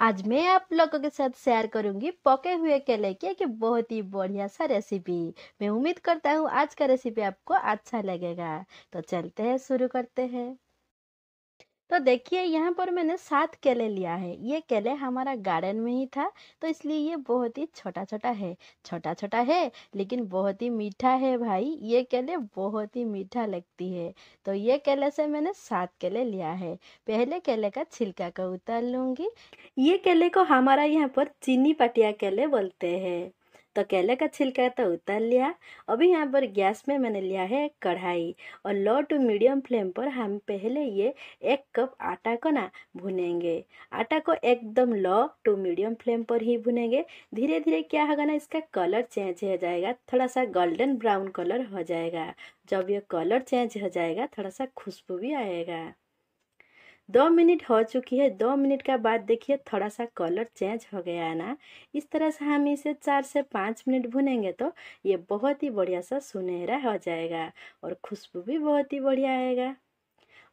आज मैं आप लोगों के साथ शेयर करूंगी पके हुए केले की एक बहुत ही बढ़िया सा रेसिपी मैं उम्मीद करता हूँ आज का रेसिपी आपको अच्छा लगेगा तो चलते हैं शुरू करते हैं तो देखिए यहाँ पर मैंने सात केले लिया है ये केले हमारा गार्डन में ही था तो इसलिए ये बहुत ही छोटा छोटा है छोटा छोटा है लेकिन बहुत ही मीठा है भाई ये केले बहुत ही मीठा लगती है तो ये केले से मैंने सात केले लिया है पहले केले का छिलका को उतार लूँगी ये केले को हमारा यहाँ पर चीनी पटिया केले बोलते हैं तो केले का छिलका तो उतार लिया अभी यहाँ पर गैस में मैंने लिया है कढ़ाई और लो टू मीडियम फ्लेम पर हम पहले ये एक कप आटा को ना भुनेंगे आटा को एकदम लो टू मीडियम फ्लेम पर ही भुनेंगे धीरे धीरे क्या होगा ना इसका कलर चेंज हो जाएगा थोड़ा सा गोल्डन ब्राउन कलर हो जाएगा जब ये कलर चेंज हो जाएगा थोड़ा सा खुशबू भी आएगा दो मिनट हो चुकी है दो मिनट का बाद देखिए थोड़ा सा कलर चेंज हो गया है ना इस तरह से हम इसे चार से पाँच मिनट भुनेंगे तो ये बहुत ही बढ़िया सा सुनहरा हो जाएगा और खुशबू भी बहुत ही बढ़िया आएगा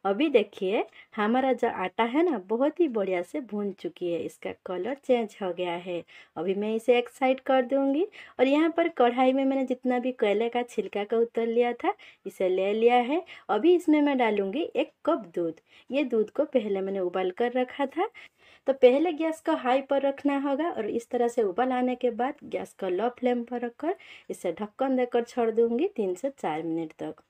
अभी देखिए हमारा जो आटा है ना बहुत ही बढ़िया से भून चुकी है इसका कलर चेंज हो गया है अभी मैं इसे एक साइड कर दूंगी और यहाँ पर कढ़ाई में मैंने जितना भी कोयले का छिलका का उतर लिया था इसे ले लिया है अभी इसमें मैं डालूंगी एक कप दूध ये दूध को पहले मैंने उबाल कर रखा था तो पहले गैस को हाई पर रखना होगा और इस तरह से उबाल आने के बाद गैस को लो फ्लेम पर रखकर इसे ढक्कन देकर छोड़ दूंगी तीन से चार मिनट तक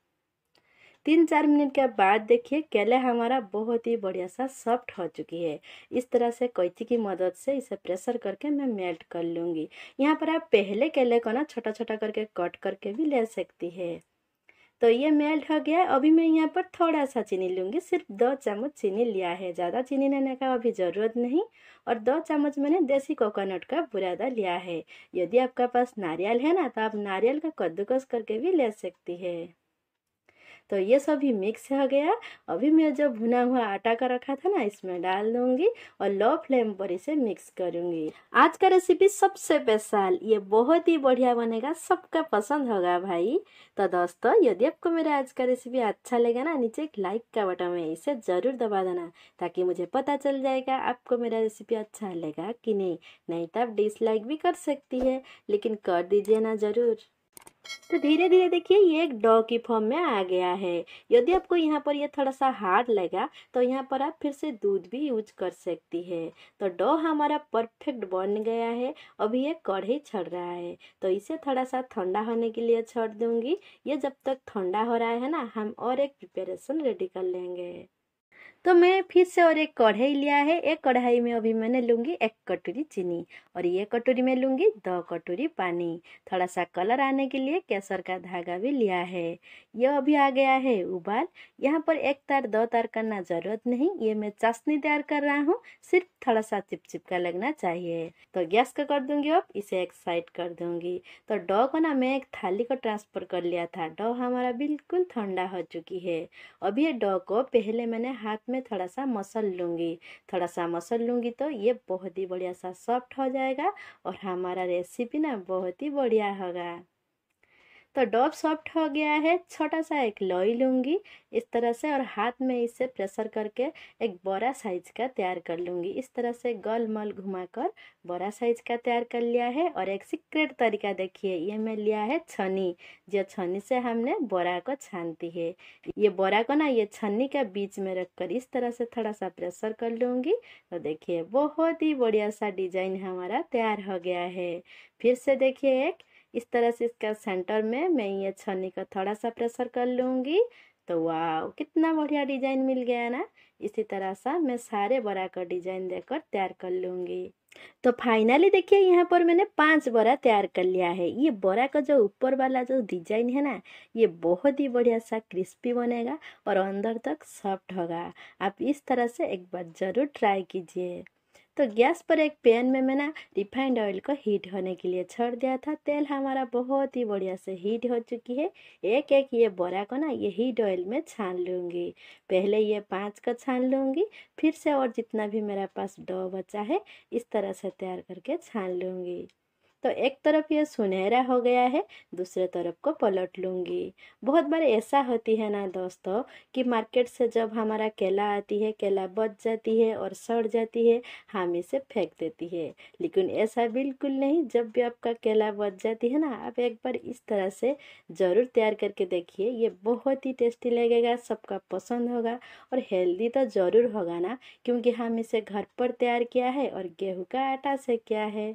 तीन चार मिनट के बाद देखिए केला हमारा बहुत ही बढ़िया सा सॉफ्ट हो चुकी है इस तरह से कैची की मदद से इसे प्रेशर करके मैं मेल्ट कर लूँगी यहाँ पर आप पहले केले को ना छोटा छोटा करके कट करके भी ले सकती है तो ये मेल्ट हो गया अभी मैं यहाँ पर थोड़ा सा चीनी लूँगी सिर्फ दो चम्मच चीनी लिया है ज़्यादा चीनी लेने का अभी ज़रूरत नहीं और दो चम्मच मैंने देसी कोकोनट का बुरादा लिया है यदि आपका पास नारियल है ना तो आप नारियल का कद्दूकस करके भी ले सकती है तो ये सभी मिक्स हो गया अभी मैं जो भुना हुआ आटा का रखा था ना इसमें डाल दूंगी और लो फ्लेम पर इसे मिक्स करूँगी आज का रेसिपी सबसे स्पेशल ये बहुत ही बढ़िया बनेगा सबका पसंद होगा भाई तो दोस्तों यदि आपको मेरा आज का रेसिपी अच्छा लगे ना नीचे एक लाइक का बटन में इसे ज़रूर दबा देना ताकि मुझे पता चल जाएगा आपको मेरा रेसिपी अच्छा लगा कि नहीं नहीं तो आप डिसलाइक भी कर सकती है लेकिन कर दीजिए ना ज़रूर तो धीरे धीरे देखिए ये एक डॉ की फॉर्म में आ गया है यदि आपको यहाँ पर ये थोड़ा सा हार्ड लगा तो यहाँ पर आप फिर से दूध भी यूज कर सकती है तो डॉ हमारा परफेक्ट बन गया है अभी ये कढ़ी छड़ रहा है तो इसे थोड़ा सा ठंडा होने के लिए छोड़ दूंगी ये जब तक ठंडा हो रहा है ना हम और एक प्रिपेरेशन रेडी कर लेंगे तो मैं फिर से और एक कढ़ाई लिया है एक कढ़ाई में अभी मैंने लूँगी एक कटोरी चीनी और ये कटोरी में लूँगी दो कटोरी पानी थोड़ा सा कलर आने के लिए केसर का धागा भी लिया है यह अभी आ गया है उबाल यहाँ पर एक तार दो तार करना ज़रूरत नहीं ये मैं चाशनी तैयार कर रहा हूँ सिर्फ थोड़ा सा चिपचिपका लगना चाहिए तो गैस का कर दूँगी अब इसे एक साइड कर दूँगी तो डो को ना मैं एक थाली को ट्रांसफ़र कर लिया था डो हमारा बिल्कुल ठंडा हो चुकी है अभी ये डो को पहले मैंने हाथ में मैं थोड़ा सा मसल लूँगी थोड़ा सा मसल लूँगी तो ये बहुत ही बढ़िया सा सॉफ्ट हो जाएगा और हमारा रेसिपी ना बहुत ही बढ़िया होगा तो डोब सॉफ्ट हो गया है छोटा सा एक लोई लूँगी इस तरह से और हाथ में इसे प्रेशर करके एक बड़ा साइज का तैयार कर लूँगी इस तरह से गोल मल घुमाकर बड़ा साइज का तैयार कर लिया है और एक सीक्रेट तरीका देखिए ये मैं लिया है छनी जो छनी से हमने बोरा को छानती है ये बोरा को ना ये छन्नी का बीच में रखकर इस तरह से थोड़ा सा प्रेशर कर लूँगी तो देखिए बहुत ही बढ़िया सा डिजाइन हमारा तैयार हो गया है फिर से देखिए एक इस तरह से इसका सेंटर में मैं ये छन्नी का थोड़ा सा प्रेशर कर लूँगी तो वाह कितना बढ़िया डिजाइन मिल गया ना इसी तरह सा मैं सारे बड़ा का डिजाइन देकर तैयार कर लूँगी तो फाइनली देखिए यहाँ पर मैंने पांच बोरा तैयार कर लिया है ये बोरा का जो ऊपर वाला जो डिजाइन है ना ये बहुत ही बढ़िया सा क्रिस्पी बनेगा और अंदर तक सॉफ्ट होगा आप इस तरह से एक बार ज़रूर ट्राई कीजिए तो गैस पर एक पैन में मैंने रिफाइंड ऑयल को हीट होने के लिए छोड़ दिया था तेल हमारा बहुत ही बढ़िया से हीट हो चुकी है एक एक ये बोरा को ना ये हीट ऑयल में छान लूँगी पहले ये पाँच को छान लूँगी फिर से और जितना भी मेरा पास डो बचा है इस तरह से तैयार करके छान लूँगी तो एक तरफ ये सुनहरा हो गया है दूसरे तरफ को पलट लूँगी बहुत बार ऐसा होती है ना दोस्तों कि मार्केट से जब हमारा केला आती है केला बच जाती है और सड़ जाती है हम इसे फेंक देती है लेकिन ऐसा बिल्कुल नहीं जब भी आपका केला बच जाती है ना आप एक बार इस तरह से ज़रूर तैयार करके देखिए ये बहुत ही टेस्टी लगेगा सबका पसंद होगा और हेल्दी तो ज़रूर होगा ना क्योंकि हम इसे घर पर तैयार किया है और गेहूँ का आटा से किया है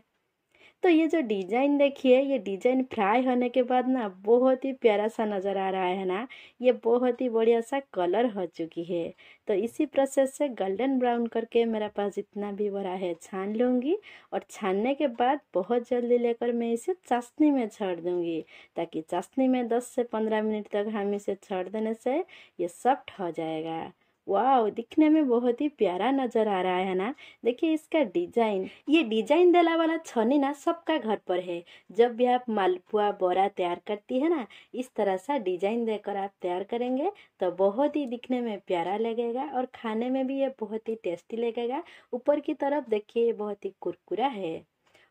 तो ये जो डिज़ाइन देखिए ये डिज़ाइन फ्राई होने के बाद ना बहुत ही प्यारा सा नज़र आ रहा है ना ये बहुत ही बढ़िया सा कलर हो चुकी है तो इसी प्रोसेस से गोल्डन ब्राउन करके मेरा पास जितना भी बड़ा है छान लूँगी और छानने के बाद बहुत जल्दी लेकर मैं इसे चाशनी में छोड़ दूँगी ताकि चाशनी में दस से पंद्रह मिनट तक हम इसे छोड़ देने से ये सॉफ्ट हो जाएगा वाह दिखने में बहुत ही प्यारा नजर आ रहा है ना देखिए इसका डिजाइन ये डिजाइन देला वाला छनी ना सबका घर पर है जब भी आप मालपुआ बोरा तैयार करती है ना इस तरह सा डिजाइन देकर आप तैयार करेंगे तो बहुत ही दिखने में प्यारा लगेगा और खाने में भी ये बहुत ही टेस्टी लगेगा ऊपर की तरफ देखिए ये बहुत ही कुरकुरा है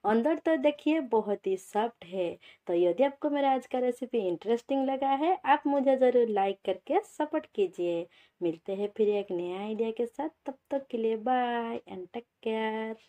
अंदर तो देखिए बहुत ही सॉफ्ट है तो यदि आपको मेरा आज का रेसिपी इंटरेस्टिंग लगा है आप मुझे ज़रूर लाइक करके सपोर्ट कीजिए मिलते हैं फिर एक नया आइडिया के साथ तब तक के लिए बाय एंड टेक केयर